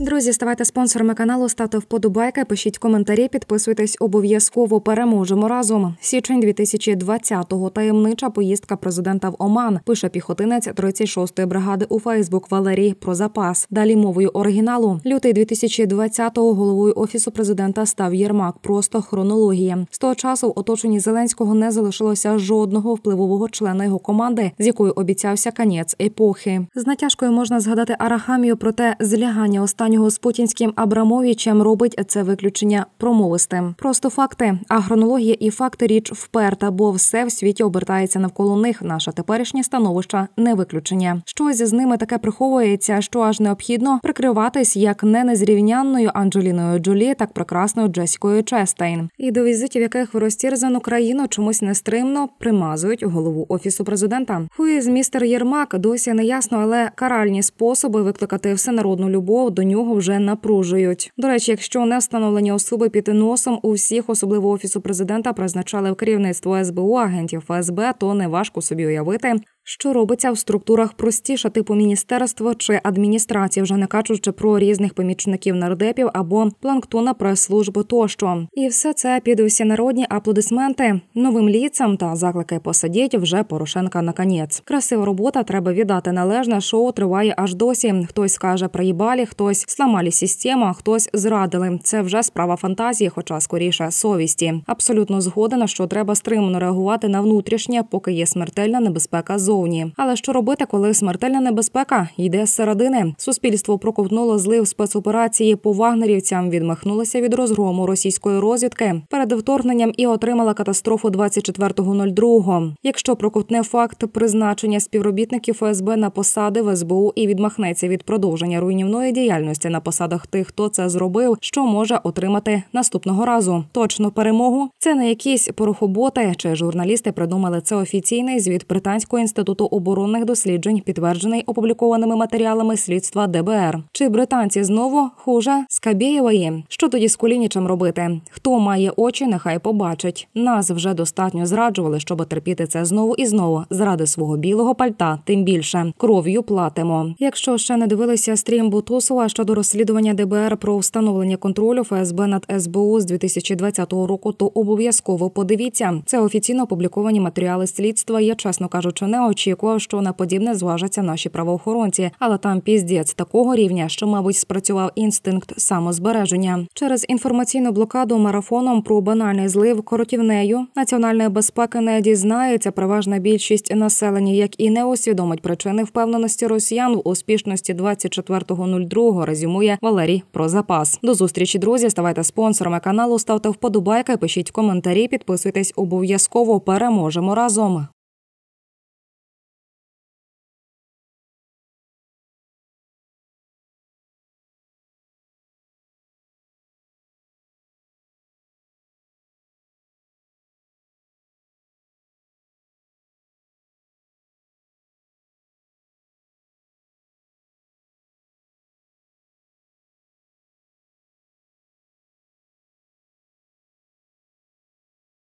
Друзі, ставайте спонсорами каналу, ставте вподобайки, пишіть коментарі, підписуйтесь обов'язково. Переможемо разом. Січень 2020-го. Таємнича поїздка президента в Оман. Пише піхотинець 36-ї бригади у Фейсбук Валерій про запас. Далі мовою оригіналу. Лютий 2020-го головою офісу президента став Єрмак. Просто хронологія. З того часу в оточенні Зеленського не залишилося жодного впливового члена його команди, з якою обіцявся конець епохи. З натяжкою можна згадати Арахамію, про те злягання останнього останнього з путінським Абрамовичем робить це виключення промовистим. Просто факти, а хронологія і факти річ вперта, бо все в світі обертається навколо них. Наше теперішнє становище не виключення. Щось з ними таке приховується, що аж необхідно прикриватись як не незрівнянною Анджеліною Джолі, так прекрасною Джесікою Честейн, і до візитів яких в розтірзану країну чомусь нестримно примазують голову офісу президента. Хуї містер Єрмак досі не ясно, але каральні способи викликати всенародну любов до нього вже напружують. До речі, якщо не встановлені особи піти носом у всіх, особливо офісу президента, призначали в керівництво СБУ агентів ФСБ, то неважко собі уявити, що робиться в структурах простіше типу міністерства чи адміністрації, вже не кажучи про різних помічників нардепів або планктона прес-служби тощо, і все це під народні аплодисменти новим ліцям та заклики посадіть вже Порошенка на конець. Красива робота, треба віддати належне. Шоу триває аж досі. Хтось каже приїбалі, хтось сламалі систему, хтось зрадили. Це вже справа фантазії, хоча скоріше совісті. Абсолютно згодена, що треба стримано реагувати на внутрішнє, поки є смертельна небезпека зо зовні. Але що робити, коли смертельна небезпека йде з середини? Суспільство проковтнуло злив спецоперації по вагнерівцям, відмахнулося від розгрому російської розвідки перед вторгненням і отримала катастрофу 24.02. Якщо проковтне факт призначення співробітників ФСБ на посади в СБУ і відмахнеться від продовження руйнівної діяльності на посадах тих, хто це зробив, що може отримати наступного разу. Точно перемогу це не якісь порохоботи чи журналісти придумали це офіційний звіт британського інституту інституту оборонних досліджень, підтверджений опублікованими матеріалами слідства ДБР. Чи британці знову хуже з Скабєєвої? Що тоді з Кулінічем робити? Хто має очі, нехай побачить. Нас вже достатньо зраджували, щоб терпіти це знову і знову заради свого білого пальта. Тим більше кров'ю платимо. Якщо ще не дивилися стрім Бутусова щодо розслідування ДБР про встановлення контролю ФСБ над СБУ з 2020 року, то обов'язково подивіться. Це офіційно опубліковані матеріали слідства. Я чесно кажучи, не очікував, що на подібне зважаться наші правоохоронці, але там піздець такого рівня, що, мабуть, спрацював інстинкт самозбереження. Через інформаційну блокаду марафоном про банальний злив коротівнею національної безпеки не дізнається. Переважна більшість населення, як і не усвідомить причини впевненості росіян в успішності 24.02, резюмує Валерій про запас. До зустрічі, друзі. Ставайте спонсорами каналу, ставте вподобайки, пишіть коментарі, підписуйтесь обов'язково. Переможемо разом.